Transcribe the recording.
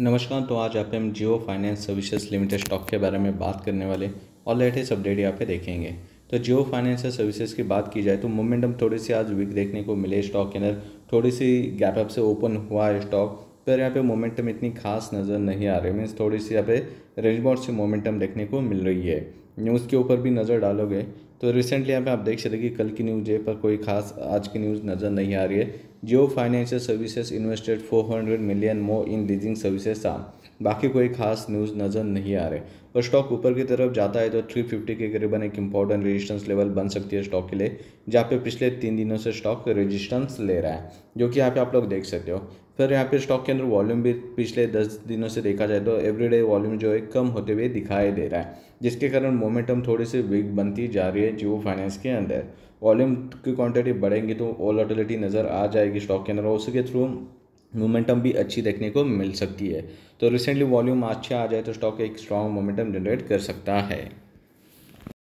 नमस्कार तो आज आप हम Jio finance services limited stock के बारे में बात करने वाले और लेटेस्ट अपडेट यहाँ पे देखेंगे तो जियो फाइनेंस सर्विसेज की बात की जाए तो मोमेंटम थोड़ी सी आज वीक देखने को मिले स्टॉक के अंदर थोड़ी सी गैप अप से ओपन हुआ है स्टॉक पर यहाँ पे मोमेंटम इतनी खास नज़र नहीं आ रही मीन्स थोड़ी सी यहाँ पे रेजबॉर्ड से मोमेंटम देखने को मिल रही है न्यूज़ के ऊपर भी नज़र डालोगे तो रिसेंटली यहाँ पे आप देख सकते कि कल की न्यूज़ है पर कोई खास आज की न्यूज़ नज़र नहीं आ रही है Jio financial services invested 400 million more in leasing services शाम बाकी कोई खास न्यूज़ नज़र नहीं आ रहे और स्टॉक ऊपर की तरफ जाता है तो 350 के करीबन एक इंपॉर्टेंट रेजिस्टेंस लेवल बन सकती है स्टॉक के लिए जहाँ पे पिछले तीन दिनों से स्टॉक रेजिस्टेंस ले रहा है जो कि यहाँ पे आप लोग देख सकते हो फिर यहाँ पे स्टॉक के अंदर वॉल्यूम भी पिछले दस दिनों से देखा जाए तो एवरीडे वॉल्यूम जो है कम होते हुए दिखाई दे रहा है जिसके कारण मोमेंटम थोड़ी सी वीक बनती जा रही है जियो फाइनेंस के अंदर वॉल्यूम की क्वांटिटी बढ़ेंगी तो ओलाटिलिटी नज़र आ जाएगी स्टॉक के अंदर उसके थ्रू मोमेंटम भी अच्छी देखने को मिल सकती है तो रिसेंटली वॉल्यूम अच्छा आ जाए तो स्टॉक एक स्ट्रॉन्ग मोमेंटम जनरेट कर सकता है